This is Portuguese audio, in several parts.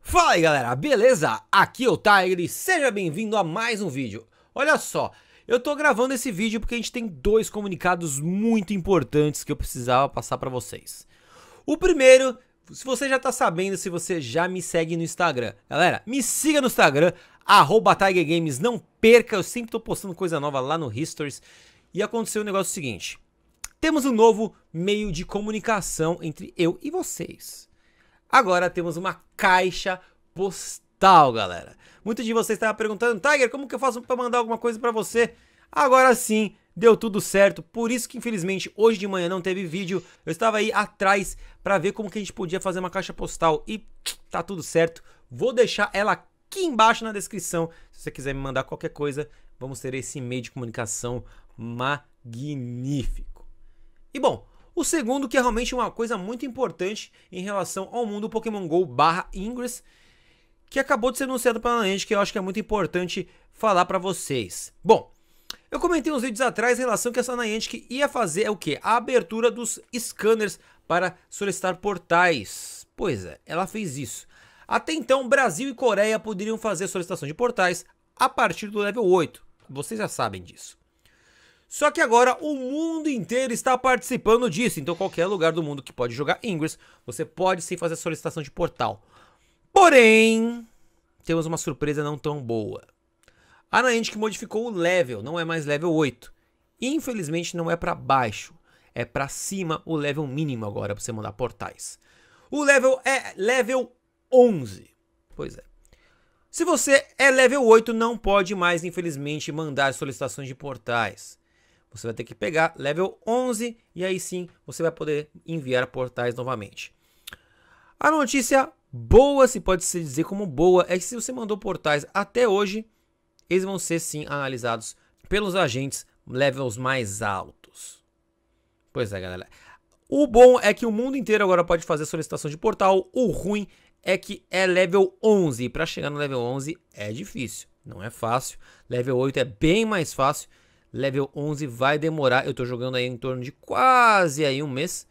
Fala aí galera, beleza? Aqui é o Tiger e seja bem-vindo a mais um vídeo. Olha só, eu tô gravando esse vídeo porque a gente tem dois comunicados muito importantes que eu precisava passar para vocês. O primeiro, se você já tá sabendo, se você já me segue no Instagram. Galera, me siga no Instagram, @tigergames. não perca, eu sempre tô postando coisa nova lá no Histories. E aconteceu o um negócio seguinte, temos um novo meio de comunicação entre eu e vocês. Agora temos uma caixa postal, galera. Muitos de vocês estavam perguntando, Tiger, como que eu faço para mandar alguma coisa para você? Agora sim, deu tudo certo. Por isso que infelizmente hoje de manhã não teve vídeo. Eu estava aí atrás para ver como que a gente podia fazer uma caixa postal e tá tudo certo. Vou deixar ela aqui embaixo na descrição. Se você quiser me mandar qualquer coisa, vamos ter esse meio de comunicação magnífico. E bom, o segundo, que é realmente uma coisa muito importante em relação ao mundo Pokémon GO barra Ingress, que acabou de ser anunciado pela Niantic, que eu acho que é muito importante falar para vocês. Bom, eu comentei uns vídeos atrás em relação que essa Niantic ia fazer é o que? A abertura dos scanners para solicitar portais. Pois é, ela fez isso. Até então, Brasil e Coreia poderiam fazer solicitação de portais a partir do level 8. Vocês já sabem disso. Só que agora o mundo inteiro está participando disso, então qualquer lugar do mundo que pode jogar Ingress, você pode sim fazer solicitação de portal. Porém, temos uma surpresa não tão boa. A Niantic modificou o level, não é mais level 8. Infelizmente não é para baixo, é para cima o level mínimo agora para você mandar portais. O level é level 11. Pois é. Se você é level 8, não pode mais, infelizmente, mandar solicitações de portais. Você vai ter que pegar level 11 e aí sim você vai poder enviar portais novamente. A notícia boa, se pode se dizer como boa, é que se você mandou portais até hoje, eles vão ser sim analisados pelos agentes levels mais altos. Pois é, galera. O bom é que o mundo inteiro agora pode fazer solicitação de portal. O ruim é que é level 11. E para chegar no level 11 é difícil, não é fácil. Level 8 é bem mais fácil level 11 vai demorar. Eu tô jogando aí em torno de quase aí um mês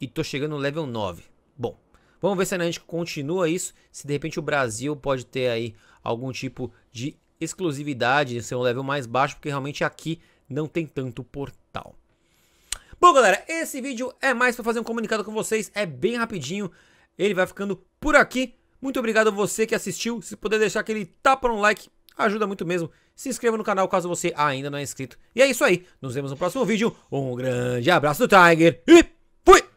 e tô chegando no level 9. Bom, vamos ver se a gente continua isso, se de repente o Brasil pode ter aí algum tipo de exclusividade, ser um level mais baixo, porque realmente aqui não tem tanto portal. Bom, galera, esse vídeo é mais para fazer um comunicado com vocês, é bem rapidinho. Ele vai ficando por aqui. Muito obrigado a você que assistiu. Se puder deixar aquele tapa no like, ajuda muito mesmo. Se inscreva no canal caso você ainda não é inscrito. E é isso aí, nos vemos no próximo vídeo. Um grande abraço do Tiger e...